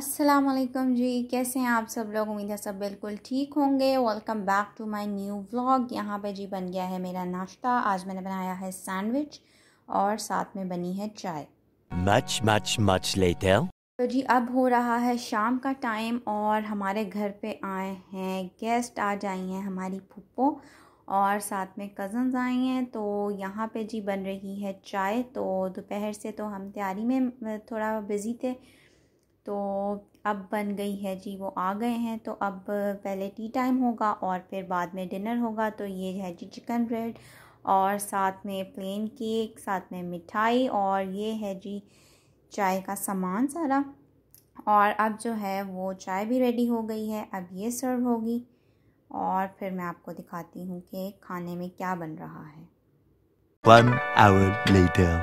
अस्सलाम वालेकुम जी कैसे हैं आप सब लोग उम्मीद है सब बिल्कुल ठीक होंगे welcome back to my new vlog यहाँ पे जी बन गया है मेरा नाश्ता आज मैंने बनाया है सैंडविच और साथ में बनी है चाय much much much later तो जी अब हो रहा है शाम का टाइम और हमारे घर पे आए हैं गेस्ट आज आई हैं हमारी पुप्पो और साथ में कज़न्स आए हैं तो यहाँ पे जी बन रही है चाय तो दोपहर से तो हम तैयारी में थोड़ा बिज़ी थे तो अब बन गई है जी वो आ गए हैं तो अब पहले टी टाइम होगा और फिर बाद में डिनर होगा तो ये है जी चिकन ब्रेड और साथ में प्लेन केक साथ में मिठाई और ये है जी चाय का सामान सारा और अब जो है वो चाय भी रेडी हो गई है अब ये सर्व होगी और फिर मैं आपको दिखाती हूँ कि खाने में क्या बन रहा है One hour later.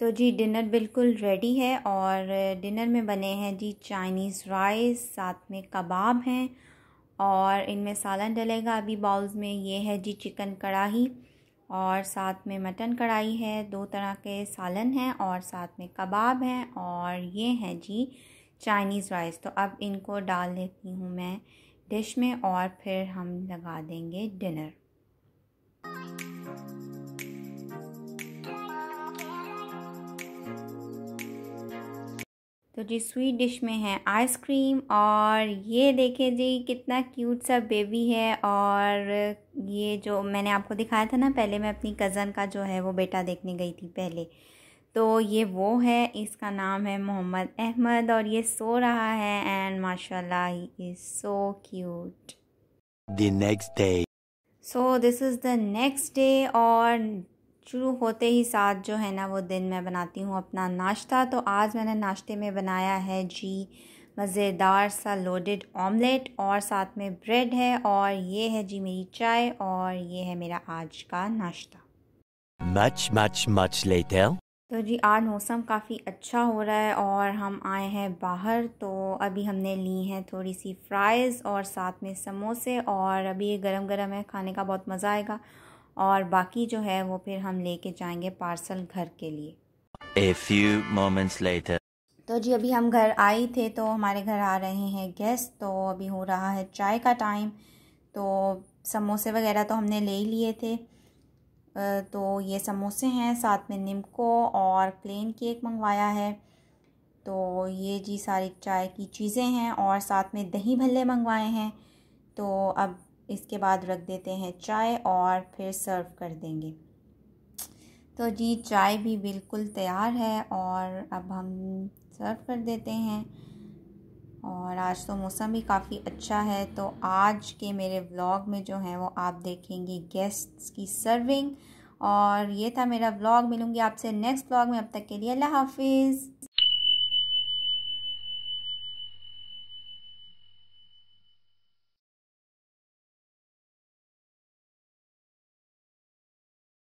तो जी डिनर बिल्कुल रेडी है और डिनर में बने हैं जी चाइनीज़ राइस साथ में कबाब हैं और इनमें सालन डलेगा अभी बाउल्स में ये है जी चिकन कढ़ाही और साथ में मटन कढ़ाई है दो तरह के सालन हैं और साथ में कबाब हैं और ये हैं जी चाइनीज़ राइस तो अब इनको डाल लेती हूँ मैं डिश में और फिर हम लगा देंगे डिनर तो जी स्वीट डिश में है आइसक्रीम और ये देखें जी कितना क्यूट सा बेबी है और ये जो मैंने आपको दिखाया था ना पहले मैं अपनी कज़न का जो है वो बेटा देखने गई थी पहले तो ये वो है इसका नाम है मोहम्मद अहमद और ये सो रहा है एंड माशाल्लाह he is so cute the next day so this is the next day और शुरू होते ही साथ जो है ना वो दिन मैं बनाती हूँ अपना नाश्ता तो आज मैंने नाश्ते में बनाया है जी मज़ेदार सा लोडेड ऑमलेट और साथ में ब्रेड है और ये है जी मेरी चाय और ये है मेरा आज का नाश्ता मच मच मच लेते तो जी आज मौसम काफ़ी अच्छा हो रहा है और हम आए हैं बाहर तो अभी हमने ली हैं थोड़ी सी फ्राइज़ और साथ में समोसे और अभी ये गरम गरम है खाने का बहुत मज़ा आएगा और बाकी जो है वो फिर हम लेके जाएंगे पार्सल घर के लिए A few moments later. तो जी अभी हम घर आए थे तो हमारे घर आ रहे हैं गेस्ट तो अभी हो रहा है चाय का टाइम तो समोसे वगैरह तो हमने ले ही लिए थे तो ये समोसे हैं साथ में निम्को और प्लेन केक मंगवाया है तो ये जी सारी चाय की चीज़ें हैं और साथ में दही भल्ले मंगवाए हैं तो अब इसके बाद रख देते हैं चाय और फिर सर्व कर देंगे तो जी चाय भी बिल्कुल तैयार है और अब हम सर्व कर देते हैं और आज तो मौसम भी काफ़ी अच्छा है तो आज के मेरे व्लॉग में जो है वो आप देखेंगे गेस्ट्स की सर्विंग और ये था मेरा व्लॉग मिलूँगी आपसे नेक्स्ट व्लॉग में अब तक के लिए अल्लाह हाफिज़